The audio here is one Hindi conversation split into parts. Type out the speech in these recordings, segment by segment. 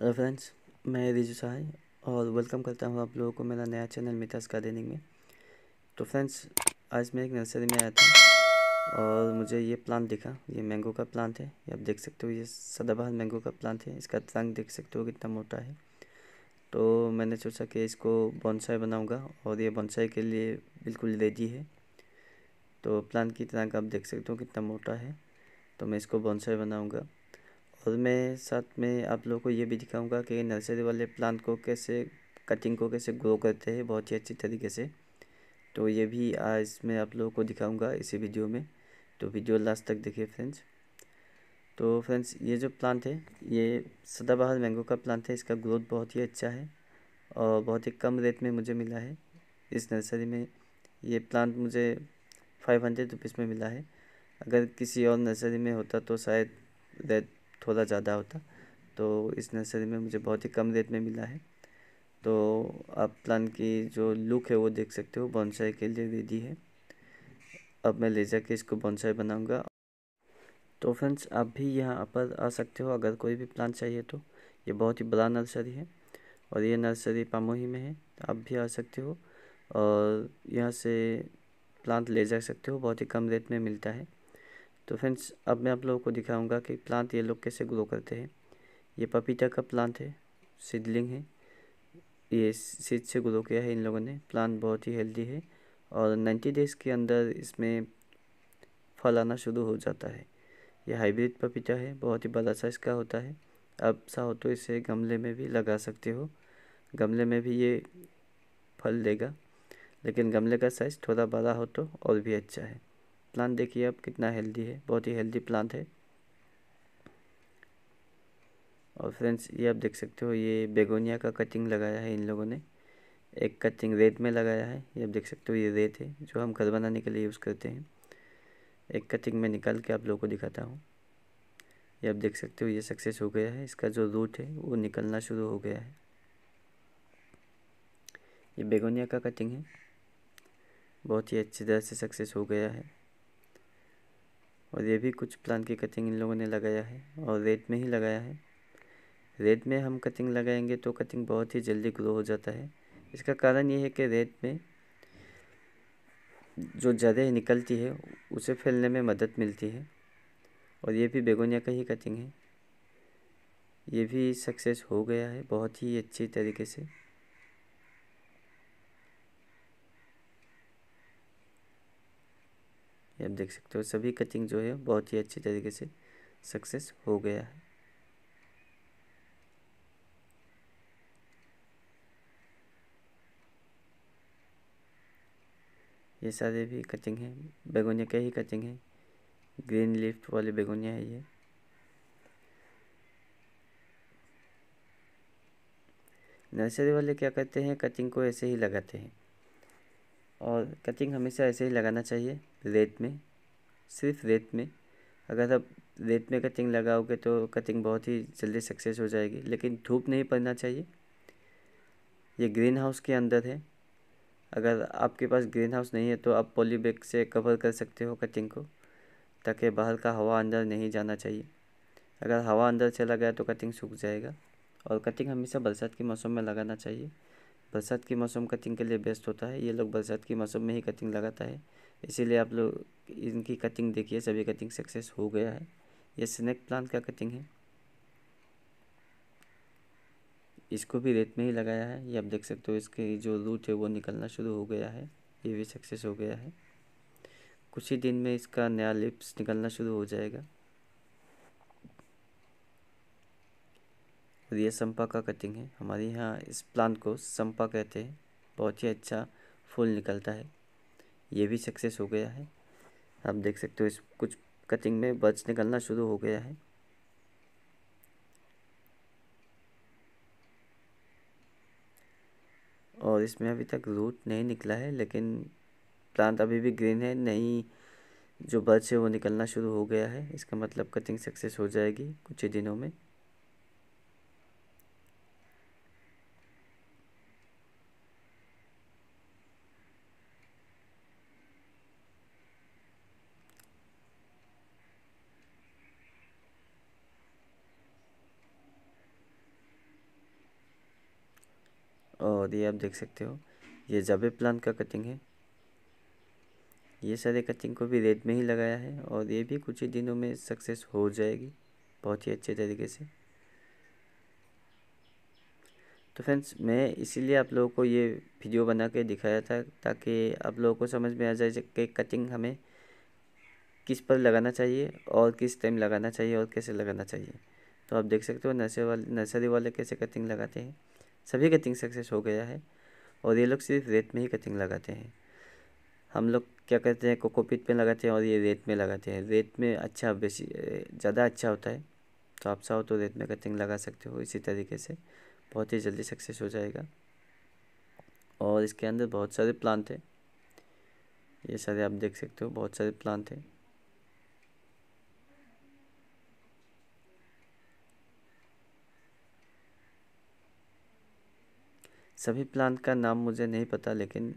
हेलो फ्रेंड्स मैं रिजू सहाय और वेलकम करता हूँ आप लोगों को मेरा नया चैनल मितास गार्डनिंग में तो फ्रेंड्स आज मैं एक नर्सरी में आया था और मुझे ये प्लांट दिखा ये मैंगो का प्लांट है ये आप देख सकते हो ये सदाबहार मैंगो का प्लांट है इसका ट्रंक देख सकते हो कितना मोटा है तो मैंने सोचा कि इसको बॉन्साई बनाऊँगा और ये बॉन्साई के लिए बिल्कुल रेडी है तो प्लांट की ट्रंक आप देख सकते हो कितना मोटा है तो मैं इसको बॉन्साई बनाऊँगा और मैं साथ में आप लोगों को ये भी दिखाऊंगा कि नर्सरी वाले प्लांट को कैसे कटिंग को कैसे ग्रो करते हैं बहुत ही अच्छी तरीके से तो ये भी आज मैं आप लोगों को दिखाऊंगा इसी वीडियो में तो वीडियो लास्ट तक देखिए फ्रेंड्स तो फ्रेंड्स ये जो प्लांट है ये सदाबहार मैंगो का प्लांट है इसका ग्रोथ बहुत ही अच्छा है और बहुत ही कम रेट में मुझे मिला है इस नर्सरी में ये प्लांट मुझे फाइव हंड्रेड रुपीज़ में मिला है अगर किसी और नर्सरी में होता तो शायद रेट थोड़ा ज़्यादा होता तो इस नर्सरी में मुझे बहुत ही कम रेट में मिला है तो आप प्लान की जो लुक है वो देख सकते हो बॉन्साई के लिए रेडी है अब मैं ले जाके इसको बॉन्साई बनाऊंगा तो फ्रेंड्स आप भी यहाँ पर आ सकते हो अगर कोई भी प्लान चाहिए तो ये बहुत ही बड़ा नर्सरी है और ये नर्सरी पामोही में है तो आप भी आ सकते हो और यहाँ से प्लांट ले जा सकते हो बहुत ही कम रेट में मिलता है तो फ्रेंड्स अब मैं आप लोगों को दिखाऊंगा कि प्लांट ये लोग कैसे ग्रो करते हैं ये पपीता का प्लांट है सीडलिंग है ये सीड से ग्रो किया है इन लोगों ने प्लांट बहुत ही हेल्दी है और नाइन्टी डेज़ के अंदर इसमें फल आना शुरू हो जाता है ये हाइब्रिड पपीता है बहुत ही बड़ा साइज़ का होता है अब सा हो तो इसे गमले में भी लगा सकते हो गमले में भी ये फल देगा लेकिन गमले का साइज़ थोड़ा बड़ा हो तो और भी अच्छा है प्लांट देखिए आप कितना हेल्दी है बहुत ही हेल्दी प्लांट है और फ्रेंड्स ये आप देख सकते हो ये बेगोनिया का कटिंग लगाया है इन लोगों ने एक कटिंग रेत में लगाया है ये आप देख सकते हो ये रेत है जो हम घर बनाने के लिए यूज़ करते हैं एक कटिंग में निकाल के आप लोगों को दिखाता हूँ ये आप देख सकते हो ये सक्सेस हो गया है इसका जो रूट है वो निकलना शुरू हो गया है ये बेगोनिया का कटिंग है बहुत ही अच्छी तरह से सक्सेस हो गया है और ये भी कुछ प्लांट की कटिंग इन लोगों ने लगाया है और रेड में ही लगाया है रेड में हम कटिंग लगाएंगे तो कटिंग बहुत ही जल्दी ग्रो हो जाता है इसका कारण ये है कि रेड में जो जड़ें निकलती है उसे फैलने में मदद मिलती है और ये भी बेगोनिया का ही कटिंग है ये भी सक्सेस हो गया है बहुत ही अच्छी तरीके से ये आप देख सकते हो सभी कटिंग जो है बहुत ही अच्छे तरीके से सक्सेस हो गया है ये सारे भी कटिंग है बेगोनिया का ही कटिंग है ग्रीन लिफ्ट वाले बेगोनिया है ये नर्सरी वाले क्या करते हैं कटिंग को ऐसे ही लगाते हैं और कटिंग हमेशा ऐसे ही लगाना चाहिए रेत में सिर्फ रेत में अगर आप रेत में कटिंग लगाओगे तो कटिंग बहुत ही जल्दी सक्सेस हो जाएगी लेकिन धूप नहीं पड़ना चाहिए ये ग्रीन हाउस के अंदर है अगर आपके पास ग्रीन हाउस नहीं है तो आप पॉलीबैग से कवर कर सकते हो कटिंग को ताकि बाहर का हवा अंदर नहीं जाना चाहिए अगर हवा अंदर चला गया तो कटिंग सूख जाएगा और कटिंग हमेशा बरसात के मौसम में लगाना चाहिए बरसात के मौसम कटिंग के लिए बेस्ट होता है ये लोग बरसात के मौसम में ही कटिंग लगाता है इसीलिए आप लोग इनकी कटिंग देखिए सभी कटिंग सक्सेस हो गया है ये स्नैक प्लांट का कटिंग है इसको भी रेत में ही लगाया है ये आप देख सकते हो इसके जो रूट है वो निकलना शुरू हो गया है ये भी सक्सेस हो गया है कुछ ही दिन में इसका नया लिप्स निकलना शुरू हो जाएगा और ये संपा का कटिंग है हमारे यहाँ इस प्लांट को संपा कहते हैं बहुत ही अच्छा फूल निकलता है ये भी सक्सेस हो गया है आप देख सकते हो इस कुछ कटिंग में बच निकलना शुरू हो गया है और इसमें अभी तक रूट नहीं निकला है लेकिन प्लांट अभी भी ग्रीन है नहीं जो बच है वो निकलना शुरू हो गया है इसका मतलब कटिंग सक्सेस हो जाएगी कुछ ही दिनों में और ये आप देख सकते हो ये जबे प्लांट का कटिंग है ये सारे कटिंग को भी रेड में ही लगाया है और ये भी कुछ ही दिनों में सक्सेस हो जाएगी बहुत ही अच्छे तरीके से तो फ्रेंड्स मैं इसीलिए आप लोगों को ये वीडियो बना के दिखाया था ताकि आप लोगों को समझ में आ जाए कि कटिंग हमें किस पर लगाना चाहिए और किस टाइम लगाना चाहिए और कैसे लगाना चाहिए तो आप देख सकते हो नर्सरी वाले नर्सरी वाले कैसे कटिंग लगाते हैं सभी कटिंग सक्सेस हो गया है और ये लोग सिर्फ रेत में ही कटिंग लगाते हैं हम लोग क्या करते हैं कोकोपीट पे लगाते हैं और ये रेत में लगाते हैं रेत में अच्छा बेसी ज़्यादा अच्छा होता है तो आप चाहो तो रेत में कटिंग लगा सकते हो इसी तरीके से बहुत ही जल्दी सक्सेस हो जाएगा और इसके अंदर बहुत सारे प्लांट हैं ये सारे आप देख सकते हो बहुत सारे प्लांट हैं सभी प्लांट का नाम मुझे नहीं पता लेकिन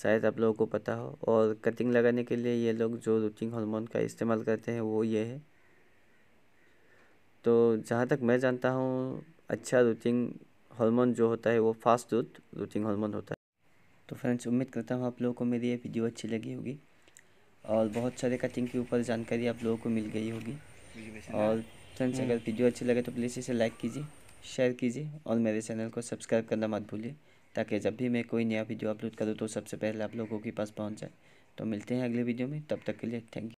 शायद आप लोगों को पता हो और कटिंग लगाने के लिए ये लोग जो रूटिंग हार्मोन का इस्तेमाल करते हैं वो ये है तो जहाँ तक मैं जानता हूँ अच्छा रूटिंग हार्मोन जो होता है वो फास्ट रूट रूटिंग हार्मोन होता है तो फ्रेंड्स उम्मीद करता हूँ आप लोगों को मेरी ये वीडियो अच्छी लगी होगी और बहुत सारे कटिंग के ऊपर जानकारी आप लोगों को मिल गई होगी और फ्रेंड्स हम्म। अगर वीडियो अच्छी लगे तो प्लीज़ इसे लाइक कीजिए शेयर कीजिए और मेरे चैनल को सब्सक्राइब करना मत भूलिए ताकि जब भी मैं कोई नया वीडियो अपलोड करूँ तो सबसे पहले आप लोगों के पास पहुँच जाए तो मिलते हैं अगले वीडियो में तब तक के लिए थैंक यू